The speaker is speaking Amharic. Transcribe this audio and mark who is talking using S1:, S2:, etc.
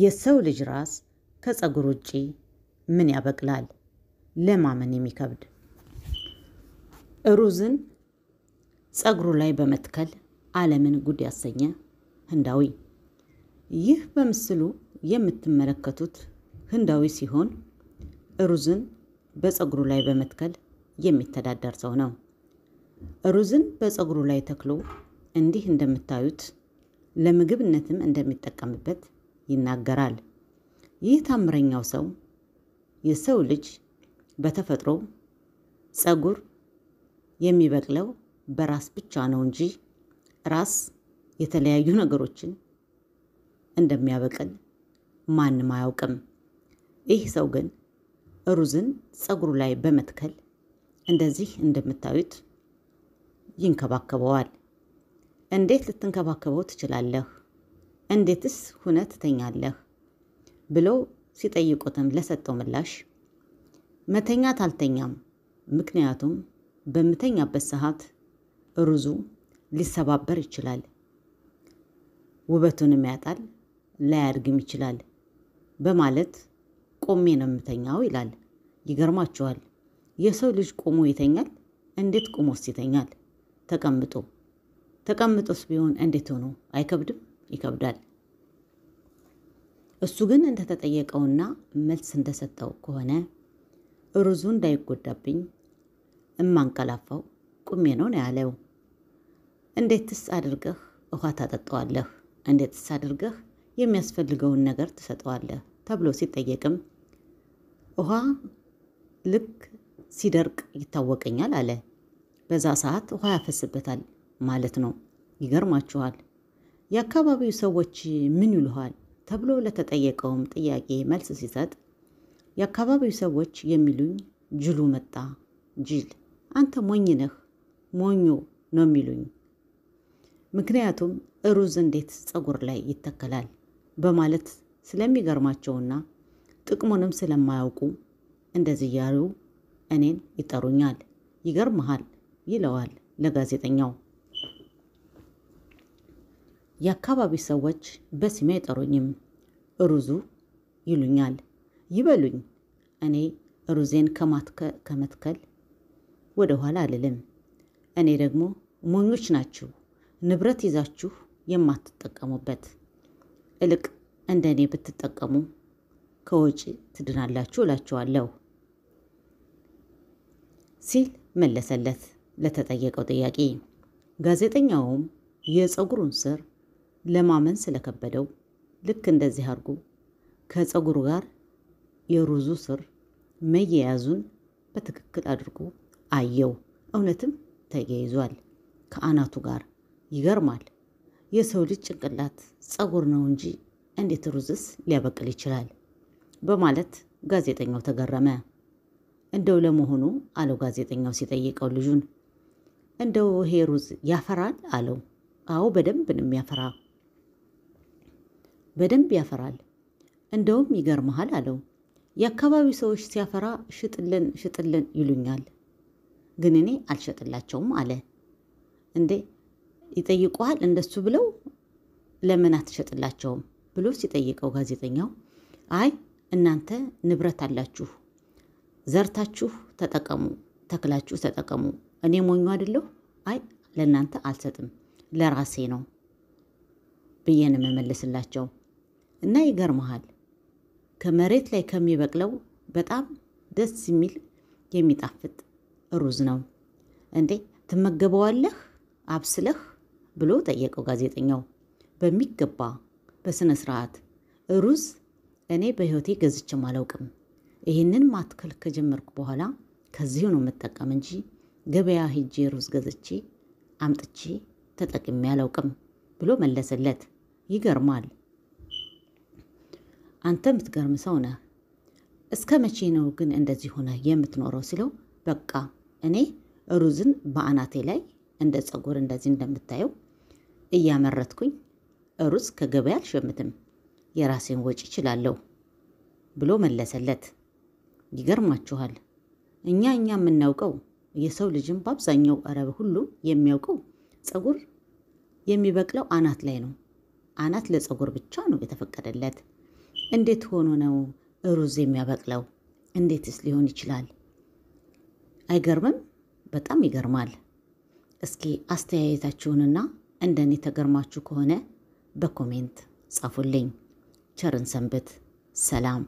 S1: የሰው ልጅ ራስ ከፀጉር ውጪ ምን ያበቅላል? ለማመን የሚከብድ ሩዝን ፀጉሩ ላይ በመትከል ዓለምን ጉድ ያሰኘ ህንዳዊ። ይህ በምስሉ የምትመለከቱት ህንዳዊ ሲሆን ሩዝን በፀጉሩ ላይ በመትከል የሚተዳደር ሰው ነው። ሩዝን በፀጉሩ ላይ ተክሎ እንዲህ እንደምታዩት ለምግብነትም እንደሚጠቀምበት ይናገራል። ይህ ታምረኛው ሰው የሰው ልጅ በተፈጥሮ ጸጉር የሚበቅለው በራስ ብቻ ነው እንጂ ራስ የተለያዩ ነገሮችን እንደሚያበቅል ማንም አያውቅም። ይህ ሰው ግን ሩዝን ጸጉሩ ላይ በመትከል እንደዚህ እንደምታዩት ይንከባከበዋል። እንዴት ልትንከባከበው ትችላለህ እንዴትስ ሁነ ትተኛለህ ብለው ሲጠይቁትም ለሰጠው ምላሽ መተኛት አልተኛም፣ ምክንያቱም በምተኛበት ሰዓት ሩዙ ሊሰባበር ይችላል፣ ውበቱንም ያጣል፣ ላያድግም ይችላል በማለት ቆሜ ነው የምተኛው ይላል። ይገርማችኋል፣ የሰው ልጅ ቆሞ ይተኛል? እንዴት ቆሞስ ይተኛል? ተቀምጦ ተቀምጦስ ቢሆን እንዴት ሆኖ አይከብድም? ይከብዳል። እሱ ግን እንደተጠየቀውና መልስ እንደሰጠው ከሆነ ሩዙ እንዳይጎዳብኝ እማንቀላፋው ቁሜ ነው ነው ያለው። እንዴትስ አድርገህ ውሃ ታጠጠዋለህ? እንዴትስ አድርገህ የሚያስፈልገውን ነገር ትሰጠዋለህ? ተብሎ ሲጠየቅም ውሃ ልክ ሲደርቅ ይታወቀኛል አለ። በዛ ሰዓት ውሃ ያፈስበታል ማለት ነው። ይገርማችኋል። የአካባቢው ሰዎች ምን ይሉሃል? ተብሎ ለተጠየቀውም ጥያቄ መልስ ሲሰጥ የአካባቢው ሰዎች የሚሉኝ ጅሉ መጣ፣ ጅል አንተ ሞኝ ነህ፣ ሞኞ ነው የሚሉኝ። ምክንያቱም እሩዝ እንዴት ፀጉር ላይ ይተከላል በማለት ስለሚገርማቸውና ጥቅሙንም ስለማያውቁ እንደዚህ እያሉ እኔን ይጠሩኛል። ይገርመሃል ይለዋል ለጋዜጠኛው። የአካባቢ ሰዎች በስሜ አይጠሩኝም፣ ሩዙ ይሉኛል። ይበሉኝ፣ እኔ ሩዜን ከመትከል ወደ ኋላ አልልም። እኔ ደግሞ ሞኞች ናችሁ ንብረት ይዛችሁ የማትጠቀሙበት፣ እልቅ እንደ እኔ ብትጠቀሙ ከወጪ ትድናላችሁ እላችኋለሁ ሲል መለሰለት ለተጠየቀው ጥያቄ። ጋዜጠኛውም የፀጉሩን ስር ለማመን ስለከበደው ልክ እንደዚህ አድርጎ ከፀጉሩ ጋር የሩዙ ስር መያያዙን በትክክል አድርጎ አየው። እውነትም ተያይዟል ከአናቱ ጋር። ይገርማል። የሰው ልጅ ጭንቅላት ፀጉር ነው እንጂ እንዴት ሩዝስ ሊያበቅል ይችላል? በማለት ጋዜጠኛው ተገረመ። እንደው ለመሆኑ አለው ጋዜጠኛው ሲጠይቀው ልጁን፣ እንደው ይሄ ሩዝ ያፈራል አለው። አዎ በደንብ ነው የሚያፈራ በደንብ ያፈራል። እንደውም ይገርመሃል አለው። የአካባቢው ሰዎች ሲያፈራ ሽጥልን ሽጥልን ይሉኛል፣ ግን እኔ አልሸጥላቸውም አለ። እንዴ ይጠይቁሃል እንደሱ ብለው ለምን አትሸጥላቸውም ብሎ ሲጠይቀው ጋዜጠኛው አይ እናንተ ንብረት አላችሁ፣ ዘርታችሁ ተጠቀሙ፣ ተክላችሁ ተጠቀሙ። እኔ ሞኙ አይደለሁ። አይ ለእናንተ አልሰጥም፣ ለራሴ ነው ብዬን የምመልስላቸው እና ይገርመሃል ከመሬት ላይ ከሚበቅለው በጣም ደስ የሚል የሚጣፍጥ ሩዝ ነው። እንዴ ትመገበዋለህ አብስለህ ብሎ ጠየቀው ጋዜጠኛው። በሚገባ በስነ ስርዓት። ሩዝ እኔ በህይወቴ ገዝቼም አላውቅም። ይህንን ማትከል ከጀመርኩ በኋላ ከዚሁ ነው የምጠቀም እንጂ ገበያ ሂጄ ሩዝ ገዝቼ አምጥቼ ተጠቅሜ አላውቅም ብሎ መለሰለት። ይገርማል። አንተ የምትገርም ሰው ነህ። እስከ መቼ ነው ግን እንደዚህ ሆነ የምትኖረው ሲለው በቃ እኔ ሩዝን በአናቴ ላይ እንደ ጸጉር እንደዚህ እንደምታየው እያመረትኩኝ ሩዝ ከገበያ አልሸምትም፣ የራሴን ወጪ እችላለሁ ብሎ መለሰለት። ይገርማችኋል፣ እኛ እኛ የምናውቀው የሰው ልጅም በአብዛኛው አረብ ሁሉም የሚያውቀው ጸጉር የሚበቅለው አናት ላይ ነው። አናት ለጸጉር ብቻ ነው የተፈቀደለት። እንዴት ሆኖ ነው ሩዝ የሚያበቅለው? እንዴትስ ሊሆን ይችላል? አይገርምም? በጣም ይገርማል። እስኪ አስተያየታችሁንና እንደኔ ተገርማችሁ ከሆነ በኮሜንት ጻፉልኝ። ቸርን ሰንብት። ሰላም